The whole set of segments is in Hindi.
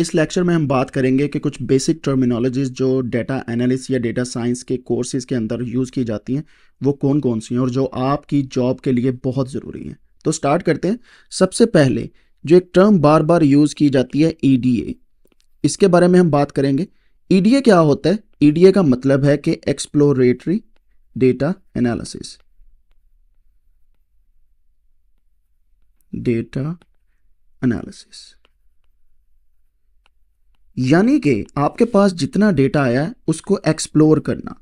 इस लेक्चर में हम बात करेंगे कि कुछ बेसिक टर्मिनोलॉजीज़ जो डेटा एनालिस या डेटा साइंस के कोर्सेज़ के अंदर यूज़ की जाती हैं वो कौन कौन सी हैं और जो आपकी जॉब के लिए बहुत ज़रूरी हैं तो स्टार्ट करते हैं सबसे पहले जो एक टर्म बार बार यूज़ की जाती है ई e इसके बारे में हम बात करेंगे ई e क्या होता है ई e का मतलब है कि exploratory data analysis data analysis यानी कि आपके पास जितना डेटा आया है उसको एक्सप्लोर करना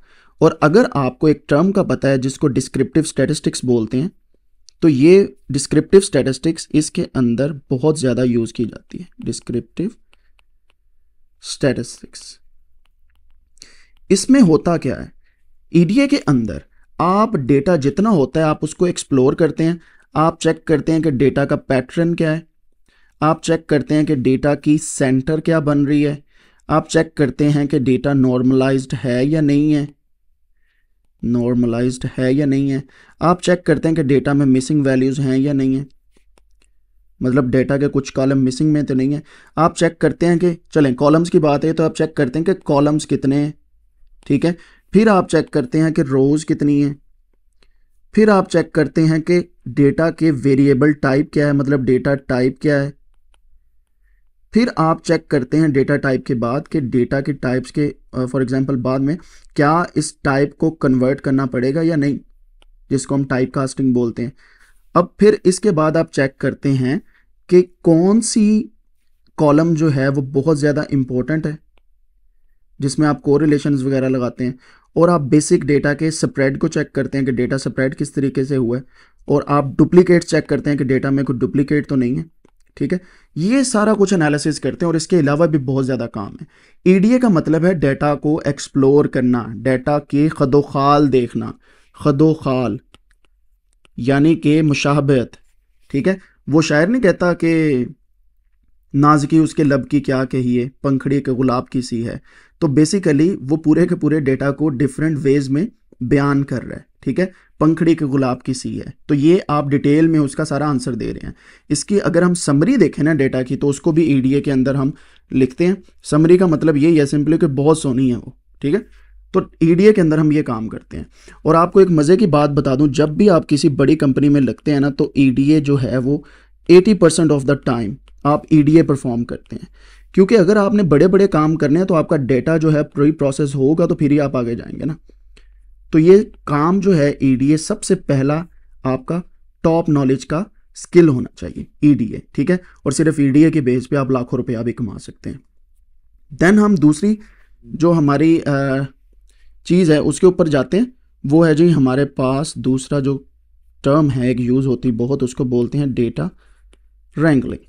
और अगर आपको एक टर्म का पता है जिसको डिस्क्रिप्टिव स्टैटिस्टिक्स बोलते हैं तो ये डिस्क्रिप्टिव स्टेटिस्टिक्स इसके अंदर बहुत ज़्यादा यूज़ की जाती है डिस्क्रिप्टिव स्टेटिस्टिक्स इसमें होता क्या है ईडीए के अंदर आप डेटा जितना होता है आप उसको एक्सप्लोर करते हैं आप चेक करते हैं कि डेटा का पैटर्न क्या है आप चेक करते हैं कि डेटा की सेंटर क्या बन रही है आप चेक करते हैं कि डेटा नॉर्मलाइज्ड है या नहीं है नॉर्मलाइज्ड है या नहीं है आप चेक करते हैं कि डेटा में मिसिंग वैल्यूज़ हैं या नहीं है मतलब डेटा के कुछ कॉलम मिसिंग में तो नहीं है आप चेक करते हैं कि चलें कॉलम्स की बात है तो आप चेक करते हैं कि कॉलम्स कितने हैं ठीक है फिर आप चेक करते हैं कि रोज़ कितनी है फिर आप चेक करते हैं कि डेटा के वेरिएबल टाइप क्या है मतलब डेटा टाइप क्या है फिर आप चेक करते हैं डेटा टाइप के बाद कि डेटा के टाइप्स के फॉर uh, एग्जांपल बाद में क्या इस टाइप को कन्वर्ट करना पड़ेगा या नहीं जिसको हम टाइप कास्टिंग बोलते हैं अब फिर इसके बाद आप चेक करते हैं कि कौन सी कॉलम जो है वो बहुत ज़्यादा इम्पोर्टेंट है जिसमें आप को वगैरह लगाते हैं और आप बेसिक डेटा के स्प्रेड को चेक करते हैं कि डेटा स्प्रेड किस तरीके से हुआ है और आप डुप्लीकेट चेक करते हैं कि डेटा में कोई डुप्लीकेट तो नहीं है ठीक है ये सारा कुछ एनालिसिस करते हैं और इसके अलावा भी बहुत ज़्यादा काम है ईडीए e का मतलब है डेटा को एक्सप्लोर करना डेटा के खदोखाल देखना खदोखाल यानी कि मुशाबत ठीक है वो शायर नहीं कहता कि नाजकी उसके लब की क्या कहिए पंखड़ी के गुलाब की सी है तो बेसिकली वो पूरे के पूरे डेटा को डिफरेंट वेज में बयान कर रहा है ठीक है पंखड़ी के गुलाब की सी है तो ये आप डिटेल में उसका सारा आंसर दे रहे हैं इसकी अगर हम समरी देखें ना डेटा की तो उसको भी ईडीए e के अंदर हम लिखते हैं समरी का मतलब यही है सिंपली कि बहुत सोनी है वो ठीक है तो ईडीए e के अंदर हम ये काम करते हैं और आपको एक मज़े की बात बता दूं जब भी आप किसी बड़ी कंपनी में लगते हैं ना तो ईडीए e जो है वो 80 परसेंट ऑफ द टाइम आप ईडीए परफॉर्म करते हैं क्योंकि अगर आपने बड़े बड़े काम करने हैं तो आपका डेटा जो है प्री प्रोसेस होगा तो फिर ही आप आगे जाएंगे ना तो ये काम जो है ईडीए e सबसे पहला आपका टॉप नॉलेज का स्किल होना चाहिए ईडीए e ठीक है और सिर्फ ईडीए e के बेस पे आप लाखों रुपया भी कमा सकते हैं देन हम दूसरी जो हमारी चीज़ है उसके ऊपर जाते हैं वो है जी हमारे पास दूसरा जो टर्म है एक यूज़ होती बहुत उसको बोलते हैं डेटा रैंगलिंग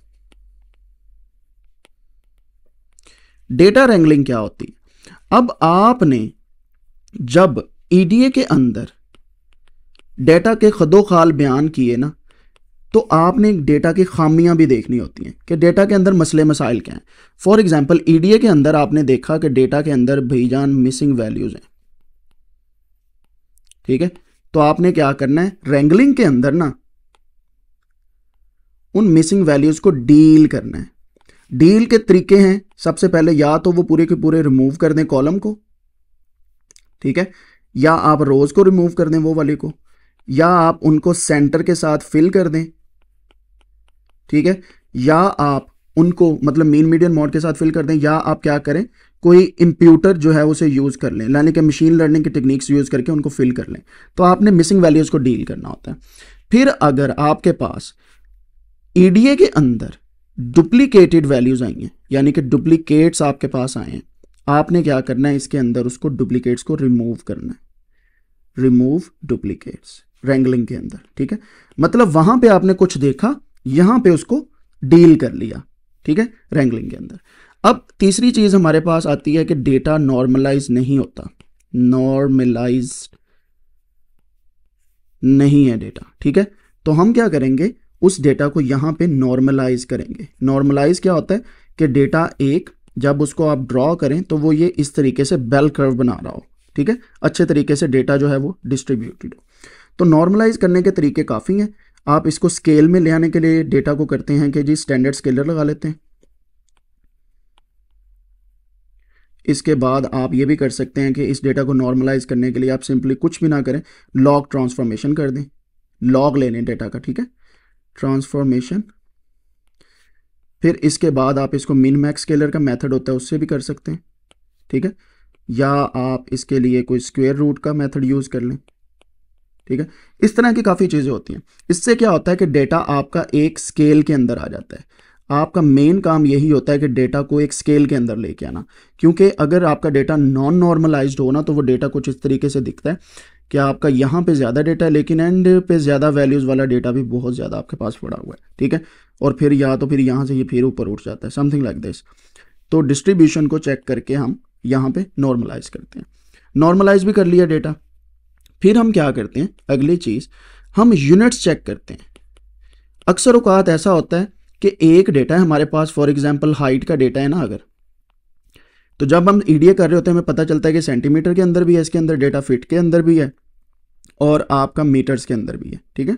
डेटा रैंगलिंग क्या होती अब आपने जब ईडीए के अंदर डेटा के खदोखाल बयान किए ना तो आपने डेटा की खामियां भी देखनी होती हैं कि डेटा के अंदर मसले मसाइल क्या हैं फॉर एग्जांपल ईडीए के अंदर आपने देखा कि डेटा के अंदर भईजान मिसिंग वैल्यूज़ हैं ठीक है तो आपने क्या करना है रेंगलिंग के अंदर ना उन मिसिंग वैल्यूज़ को डील करना है डील के तरीके हैं सबसे पहले या तो वो पूरे के पूरे रिमूव कर दें कॉलम को ठीक है या आप रोज़ को रिमूव कर दें वो वाले को या आप उनको सेंटर के साथ फिल कर दें ठीक है या आप उनको मतलब मीन मीडियम मोड के साथ फिल कर दें या आप क्या करें कोई इंप्यूटर जो है उसे यूज़ कर लें यानी कि मशीन लर्निंग की टेक्निक्स यूज़ करके उनको फिल कर लें तो आपने मिसिंग वैल्यूज़ को डील करना होता है फिर अगर आपके पास ईडीए के अंदर डुप्लीकेटेड वैल्यूज़ आई हैं यानी कि डुप्लीकेट्स आपके पास आए हैं आपने क्या करना है इसके अंदर उसको डुप्लीकेट्स को रिमूव करना है रिमूव डुप्लीकेट्स रैंगलिंग के अंदर ठीक है मतलब वहां पे आपने कुछ देखा यहां पे उसको डील कर लिया ठीक है रैंगलिंग के अंदर अब तीसरी चीज हमारे पास आती है कि डेटा नॉर्मलाइज नहीं होता नॉर्मलाइज नहीं है डेटा ठीक है तो हम क्या करेंगे उस डेटा को यहां पे नॉर्मलाइज करेंगे नॉर्मलाइज क्या होता है कि डेटा एक जब उसको आप ड्रॉ करें तो वो ये इस तरीके से बेल कर्व बना रहा हो ठीक है अच्छे तरीके से डेटा जो है वो डिस्ट्रीब्यूटेड हो तो नॉर्मलाइज करने के तरीके काफ़ी हैं आप इसको स्केल में ले आने के लिए डेटा को करते हैं कि जी स्टैंडर्ड स्केलर लगा लेते हैं इसके बाद आप ये भी कर सकते हैं कि इस डेटा को नॉर्मलाइज करने के लिए आप सिंपली कुछ भी ना करें लॉग ट्रांसफॉर्मेशन कर दें लॉग ले लें डेटा का ठीक है ट्रांसफॉर्मेशन फिर इसके बाद आप इसको मिन मैक्स स्केलर का मेथड होता है उससे भी कर सकते हैं ठीक है या आप इसके लिए कोई स्क्वेयर रूट का मेथड यूज़ कर लें ठीक है इस तरह की काफ़ी चीज़ें होती हैं इससे क्या होता है कि डेटा आपका एक स्केल के अंदर आ जाता है आपका मेन काम यही होता है कि डेटा को एक स्केल के अंदर लेके आना क्योंकि अगर आपका डेटा नॉन नॉर्मलाइज हो ना तो वो डेटा कुछ इस तरीके से दिखता है कि आपका यहाँ पे ज़्यादा डेटा है लेकिन एंड पे ज़्यादा वैल्यूज़ वाला डेटा भी बहुत ज़्यादा आपके पास पड़ा हुआ है ठीक है और फिर या तो फिर यहाँ से ये फिर ऊपर उठ जाता है समथिंग लाइक दिस तो डिस्ट्रीब्यूशन को चेक करके हम यहाँ पे नॉर्मलाइज करते हैं नॉर्मलाइज भी कर लिया डेटा फिर हम क्या करते हैं अगली चीज़ हम यूनिट्स चेक करते हैं अक्सर अवकात ऐसा होता है कि एक डेटा है हमारे पास फॉर एग्जाम्पल हाइट का डेटा है ना अगर तो जब हम ई कर रहे होते हैं हमें पता चलता है कि सेंटीमीटर के अंदर भी है इसके अंदर डेटा फिट के अंदर भी है और आपका मीटर्स के अंदर भी है ठीक है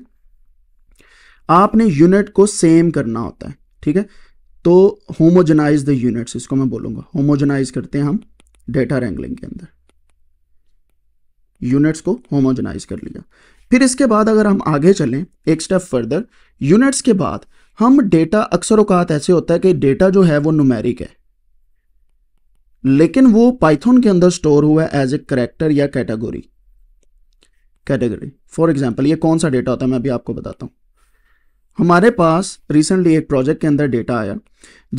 आपने यूनिट को सेम करना होता है ठीक है तो होमोजेनाइज द यूनिट्स इसको मैं बोलूंगा होमोजेनाइज करते हैं हम डेटा रैंगलिंग के अंदर यूनिट्स को होमोजेनाइज कर लिया फिर इसके बाद अगर हम आगे चलें एक स्टेप फर्दर यूनिट्स के बाद हम डेटा अक्सर औकात ऐसे होता है कि डेटा जो है वो नुमेरिक है लेकिन वो पाइथन के अंदर स्टोर हुआ है एज ए करेक्टर या कैटेगोरी कैटेगरी फॉर एग्जाम्पल ये कौन सा डेटा होता है मैं अभी आपको बताता हूं हमारे पास रिसेंटली एक प्रोजेक्ट के अंदर डेटा आया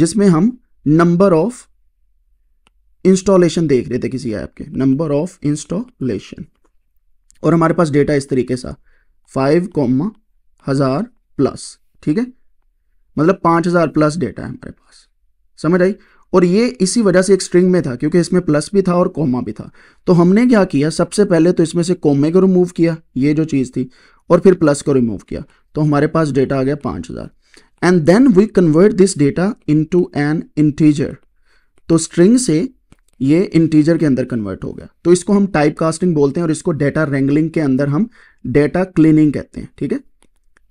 जिसमें हम नंबर ऑफ इंस्टॉलेशन देख रहे थे किसी ऐप के नंबर ऑफ इंस्टॉलेशन और हमारे पास डेटा इस तरीके सा फाइव कॉमा हजार प्लस ठीक है मतलब पांच हजार प्लस डेटा है हमारे पास समझ आई और ये इसी वजह से एक स्ट्रिंग में था क्योंकि इसमें प्लस भी था और कोमा भी था तो हमने क्या किया सबसे पहले तो इसमें से कोमे को रिमूव किया ये जो चीज़ थी और फिर प्लस को रिमूव किया तो हमारे पास डेटा आ गया पाँच हज़ार and then we convert this data to an integer तो स्ट्रिंग से ये इंटीजर के अंदर कन्वर्ट हो गया तो इसको हम टाइप कास्टिंग बोलते हैं और इसको डेटा रेंगलिंग के अंदर हम डेटा क्लीनिंग कहते हैं ठीक है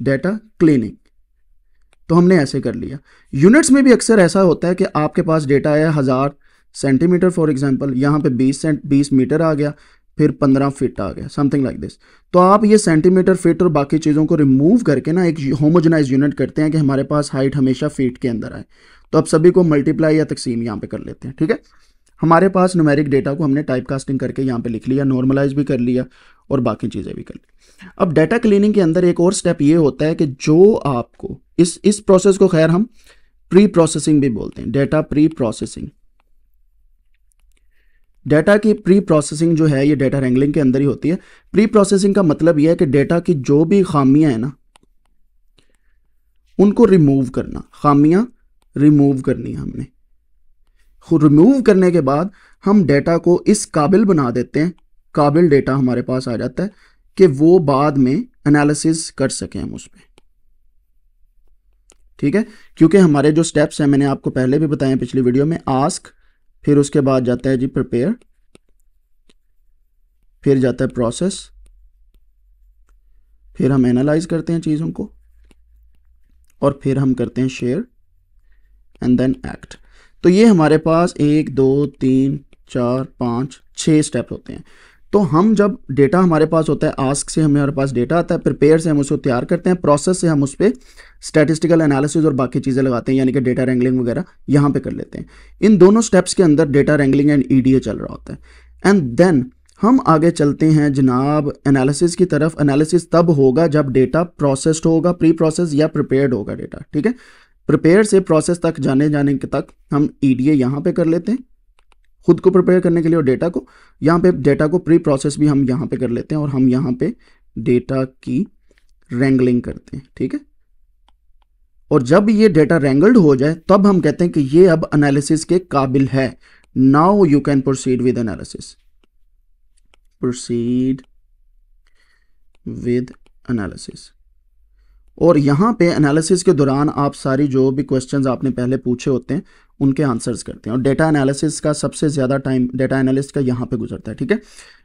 डेटा क्लीनिंग तो हमने ऐसे कर लिया यूनिट्स में भी अक्सर ऐसा होता है कि आपके पास डेटा है हज़ार सेंटीमीटर फॉर एग्जांपल यहाँ पे 20 सेंट 20 मीटर आ गया फिर 15 फिट आ गया समथिंग लाइक दिस तो आप ये सेंटीमीटर फिट और बाकी चीज़ों को रिमूव करके ना एक होमोजनाइज यूनिट करते हैं कि हमारे पास हाइट हमेशा फीट के अंदर आए तो आप सभी को मल्टीप्लाई या तकसीम यहाँ पे कर लेते हैं ठीक है हमारे पास नुमेरिक डेटा को हमने टाइप कास्टिंग करके यहाँ पे लिख लिया नॉर्मलाइज भी कर लिया और बाकी चीज़ें भी कर ली अब डेटा क्लीनिंग के अंदर एक और स्टेप ये होता है कि जो आपको इस इस प्रोसेस को खैर हम प्री प्रोसेसिंग भी बोलते हैं डेटा प्री प्रोसेसिंग डेटा की प्री प्रोसेसिंग जो है ये डेटा रेंगलिंग के अंदर ही होती है प्री प्रोसेसिंग का मतलब यह है कि डेटा की जो भी खामियां हैं ना उनको रिमूव करना खामियां रिमूव करनी है हमने रिमूव करने के बाद हम डेटा को इस काबिल बना देते हैं काबिल डेटा हमारे पास आ जाता है कि वो बाद में एनालिसिस कर सकें हम उस पर ठीक है क्योंकि हमारे जो स्टेप्स हैं मैंने आपको पहले भी बताए पिछली वीडियो में आस्क फिर उसके बाद जाता है जी प्रिपेयर फिर जाता है प्रोसेस फिर हम एनालाइज करते हैं चीज़ों को और फिर हम करते हैं शेयर एंड देन एक्ट तो ये हमारे पास एक दो तीन चार पांच छह स्टेप होते हैं तो हम जब डेटा हमारे पास होता है आस्क से हमारे पास डेटा आता है प्रिपेयर से हम उसको तैयार करते हैं प्रोसेस से हम उस पर स्टेटिस्टिकल एनालिसिस और बाकी चीज़ें लगाते हैं यानी कि डेटा रैंगलिंग वगैरह यहाँ पे कर लेते हैं इन दोनों स्टेप्स के अंदर डेटा रैंगलिंग एंड ए चल रहा होता है एंड देन हम आगे चलते हैं जनाब एनालिसिस की तरफ एनालिसिस तब होगा जब डेटा प्रोसेस्ड होगा प्री प्रोसेस या प्रिपेयर्ड होगा डेटा ठीक है प्रिपेयर से प्रोसेस तक जाने जाने के तक हम ई e डी यहाँ पे कर लेते हैं खुद को प्रिपेयर करने के लिए और डेटा को यहाँ पे डेटा को प्री प्रोसेस भी हम यहाँ पे कर लेते हैं और हम यहाँ पे डेटा की रेंगलिंग करते हैं ठीक है और जब ये डेटा रेंगल्ड हो जाए तब हम कहते हैं कि ये अब एनालिसिस के काबिल है now you can proceed with analysis proceed with analysis और यहां पे एनालिसिस के दौरान आप सारी जो भी क्वेश्चंस आपने पहले पूछे होते हैं उनके आंसर्स करते हैं और डेटा एनालिसिस का सबसे ज़्यादा टाइम डेटा एनालिस्ट का यहाँ पे गुजरता है ठीक है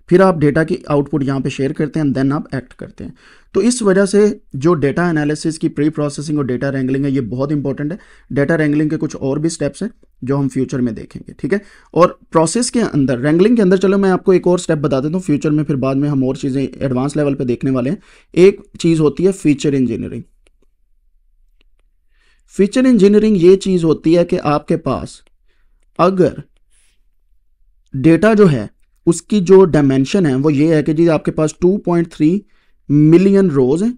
फिर आप डेटा की आउटपुट यहाँ पे शेयर करते हैं देन आप एक्ट करते हैं तो इस वजह से जो डेटा एनालिसिस की प्री प्रोसेसिंग और डेटा रैंगलिंग है ये बहुत इंपॉर्टेंट है डेटा रैंगलिंग के कुछ और भी स्टेप्स हैं जो हम फ्यूचर में देखेंगे ठीक है और प्रोसेस के अंदर रैंगलिंग के अंदर चलो मैं आपको एक और स्टेप बता देता हूँ फ्यूचर में फिर बाद में हम और चीज़ें एडवांस लेवल पर देखने वाले हैं एक चीज़ होती है फीचर इंजीनियरिंग फीचर इंजीनियरिंग ये चीज़ होती है कि आपके पास अगर डेटा जो है उसकी जो डायमेंशन है वो ये है कि जी आपके पास 2.3 मिलियन रोज हैं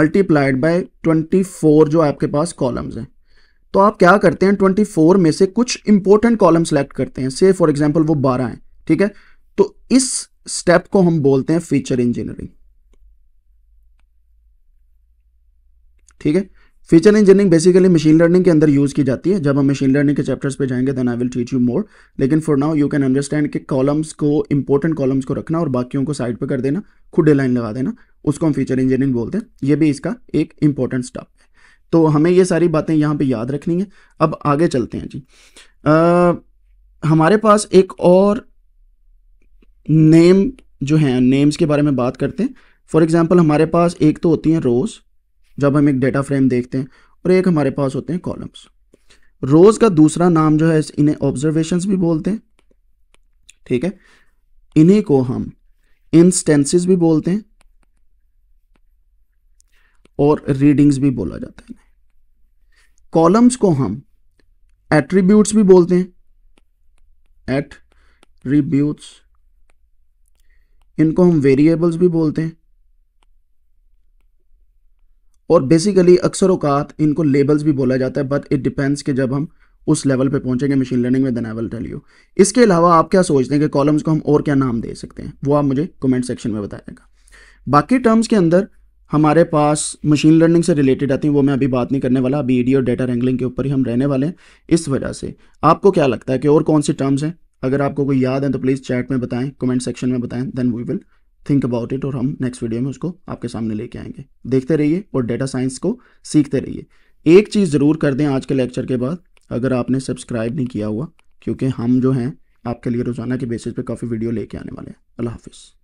मल्टीप्लाइड बाय 24 जो आपके पास कॉलम्स हैं तो आप क्या करते हैं 24 में से कुछ इंपॉर्टेंट कॉलम सेलेक्ट करते हैं से फॉर एग्जांपल वो 12 हैं ठीक है तो इस स्टेप को हम बोलते हैं फीचर इंजीनियरिंग ठीक है feature engineering basically machine learning के अंदर यूज़ की जाती है जब हम मशीन लर्निंग के चैप्टर्स पे जाएंगे then I will teach you more लेकिन for now you can understand कि कॉलम्स को इंपॉर्टेंट कॉलम्स को रखना और बाकियों को साइड पे कर देना खुद लाइन लगा देना उसको हम फीचर इंजीनियरिंग बोलते हैं ये भी इसका एक इंपॉर्टेंट स्टाफ है तो हमें ये सारी बातें यहाँ पर याद रखनी है अब आगे चलते हैं जी आ, हमारे पास एक और नेम जो है नेम्स के बारे में बात करते हैं फॉर एग्जाम्पल हमारे पास एक तो होती हैं रोज़ जब हम एक डेटा फ्रेम देखते हैं और एक हमारे पास होते हैं कॉलम्स रोज़ का दूसरा नाम जो है इन्हें ऑब्जर्वेशन भी बोलते हैं ठीक है इन्हीं को हम इंस्टेंसिस भी बोलते हैं और रीडिंग्स भी बोला जाता है कॉलम्स को हम एट्रीब्यूट्स भी बोलते हैं एट रिब्यूट्स इनको हम वेरिएबल्स भी बोलते हैं और बेसिकली अक्सर अवकात इनको लेबल्स भी बोला जाता है बट इट डिपेंड्स कि जब हम उस लेवल पे पहुंचेंगे मशीन लर्निंग में देन आई टेल यू इसके अलावा आप क्या सोचते हैं कि कॉलम्स को हम और क्या नाम दे सकते हैं वो आप मुझे कमेंट सेक्शन में बताएगा बाकी टर्म्स के अंदर हमारे पास मशीन लर्निंग से रिलेटेड आती हैं वो मैं अभी बात नहीं करने वाला अभी ईडी और डेटा रेंगलिंग के ऊपर ही हम रहने वाले हैं इस वजह से आपको क्या लगता है कि और कौन सी टर्म्स हैं अगर आपको कोई याद है तो प्लीज़ चैट में बताएं कमेंट सेक्शन में बताएं then we will think about it और हम नेक्स्ट वीडियो में उसको आपके सामने लेके आएंगे देखते रहिए और डेटा साइंस को सीखते रहिए एक चीज़ ज़रूर कर दें आज के लेक्चर के बाद अगर आपने सब्सक्राइब नहीं किया हुआ क्योंकि हम जो हैं आपके लिए रोज़ाना के बेसिस पे काफ़ी वीडियो लेके आने वाले हैं अल्लाह हाफिज़